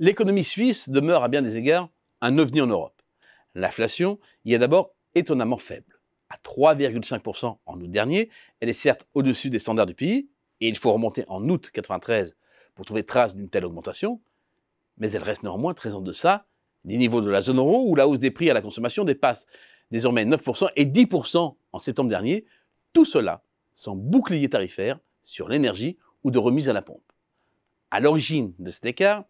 L'économie suisse demeure à bien des égards un ovni en Europe. L'inflation y est d'abord étonnamment faible. À 3,5% en août dernier, elle est certes au-dessus des standards du pays, et il faut remonter en août 1993 pour trouver trace d'une telle augmentation, mais elle reste néanmoins très en deçà des niveaux de la zone euro où la hausse des prix à la consommation dépasse désormais 9% et 10% en septembre dernier, tout cela sans bouclier tarifaire sur l'énergie ou de remise à la pompe. À l'origine de cet écart,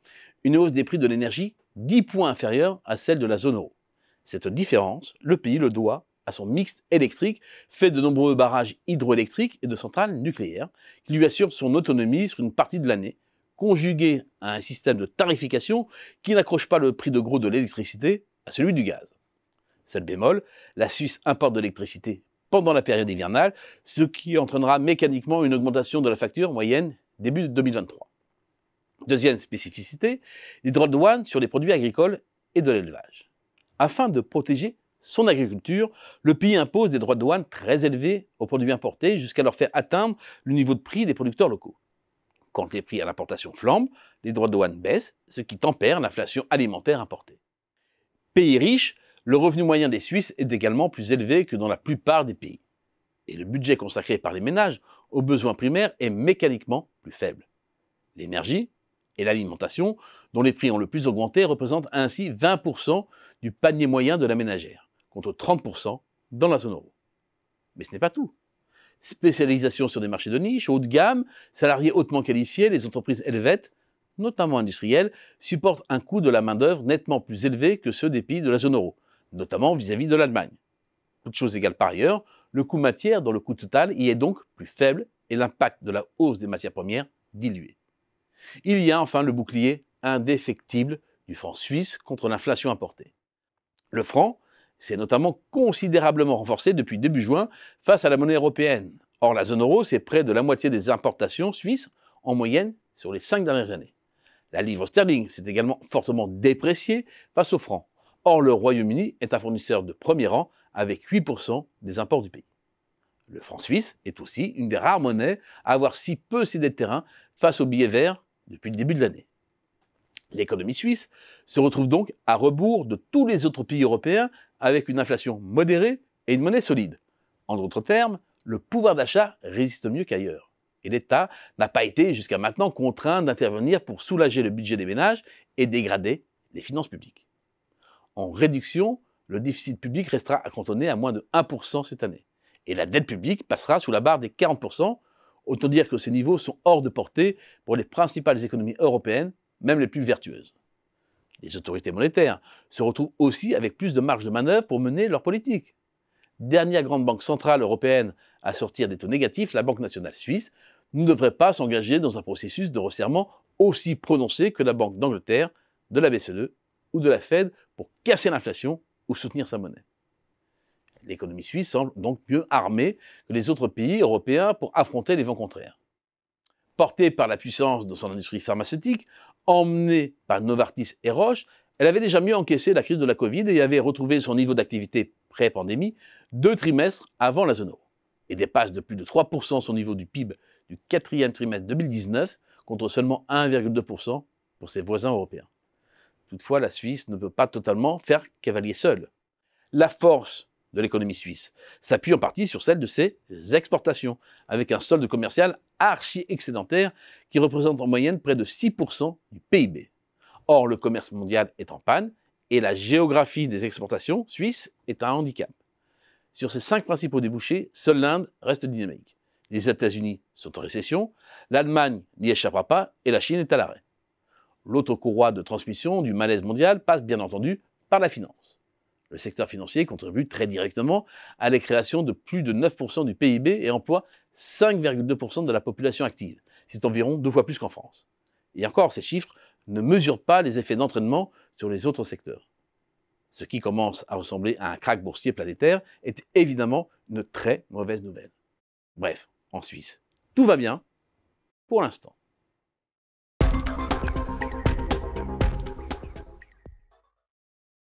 une hausse des prix de l'énergie 10 points inférieure à celle de la zone euro. Cette différence, le pays le doit à son mixte électrique, fait de nombreux barrages hydroélectriques et de centrales nucléaires, qui lui assurent son autonomie sur une partie de l'année, conjuguée à un système de tarification qui n'accroche pas le prix de gros de l'électricité à celui du gaz. Seul bémol, la Suisse importe de l'électricité pendant la période hivernale, ce qui entraînera mécaniquement une augmentation de la facture moyenne début 2023. Deuxième spécificité, les droits de douane sur les produits agricoles et de l'élevage. Afin de protéger son agriculture, le pays impose des droits de douane très élevés aux produits importés jusqu'à leur faire atteindre le niveau de prix des producteurs locaux. Quand les prix à l'importation flambent, les droits de douane baissent, ce qui tempère l'inflation alimentaire importée. Pays riche, le revenu moyen des Suisses est également plus élevé que dans la plupart des pays. Et le budget consacré par les ménages aux besoins primaires est mécaniquement plus faible. L'énergie, et l'alimentation, dont les prix ont le plus augmenté, représente ainsi 20% du panier moyen de la ménagère, contre 30% dans la zone euro. Mais ce n'est pas tout. Spécialisation sur des marchés de niche, haut de gamme, salariés hautement qualifiés, les entreprises helvètes, notamment industrielles, supportent un coût de la main-d'œuvre nettement plus élevé que ceux des pays de la zone euro, notamment vis-à-vis de l'Allemagne. Toute chose égale par ailleurs, le coût matière dans le coût total y est donc plus faible et l'impact de la hausse des matières premières dilué. Il y a enfin le bouclier indéfectible du franc suisse contre l'inflation importée. Le franc s'est notamment considérablement renforcé depuis début juin face à la monnaie européenne. Or, la zone euro, c'est près de la moitié des importations suisses en moyenne sur les cinq dernières années. La livre sterling s'est également fortement dépréciée face au franc. Or, le Royaume-Uni est un fournisseur de premier rang avec 8% des imports du pays. Le franc suisse est aussi une des rares monnaies à avoir si peu cédé de terrain face au billet vert depuis le début de l'année. L'économie suisse se retrouve donc à rebours de tous les autres pays européens avec une inflation modérée et une monnaie solide. En d'autres termes, le pouvoir d'achat résiste mieux qu'ailleurs. Et l'État n'a pas été jusqu'à maintenant contraint d'intervenir pour soulager le budget des ménages et dégrader les finances publiques. En réduction, le déficit public restera cantonner à moins de 1% cette année. Et la dette publique passera sous la barre des 40%, Autant dire que ces niveaux sont hors de portée pour les principales économies européennes, même les plus vertueuses. Les autorités monétaires se retrouvent aussi avec plus de marge de manœuvre pour mener leur politique. Dernière grande banque centrale européenne à sortir des taux négatifs, la Banque nationale suisse ne devrait pas s'engager dans un processus de resserrement aussi prononcé que la Banque d'Angleterre, de la BCE e ou de la Fed pour casser l'inflation ou soutenir sa monnaie. L'économie suisse semble donc mieux armée que les autres pays européens pour affronter les vents contraires. Portée par la puissance de son industrie pharmaceutique, emmenée par Novartis et Roche, elle avait déjà mieux encaissé la crise de la Covid et avait retrouvé son niveau d'activité pré-pandémie deux trimestres avant la zone euro et dépasse de plus de 3% son niveau du PIB du quatrième trimestre 2019 contre seulement 1,2% pour ses voisins européens. Toutefois, la Suisse ne peut pas totalement faire cavalier seul. La force de l'économie suisse s'appuie en partie sur celle de ses exportations, avec un solde commercial archi-excédentaire qui représente en moyenne près de 6% du PIB. Or, le commerce mondial est en panne et la géographie des exportations suisses est un handicap. Sur ces cinq principaux débouchés, seule l'Inde reste dynamique. Les États-Unis sont en récession, l'Allemagne n'y échappera pas et la Chine est à l'arrêt. L'autre courroie de transmission du malaise mondial passe bien entendu par la finance. Le secteur financier contribue très directement à la création de plus de 9% du PIB et emploie 5,2% de la population active. C'est environ deux fois plus qu'en France. Et encore, ces chiffres ne mesurent pas les effets d'entraînement sur les autres secteurs. Ce qui commence à ressembler à un krach boursier planétaire est évidemment une très mauvaise nouvelle. Bref, en Suisse, tout va bien pour l'instant.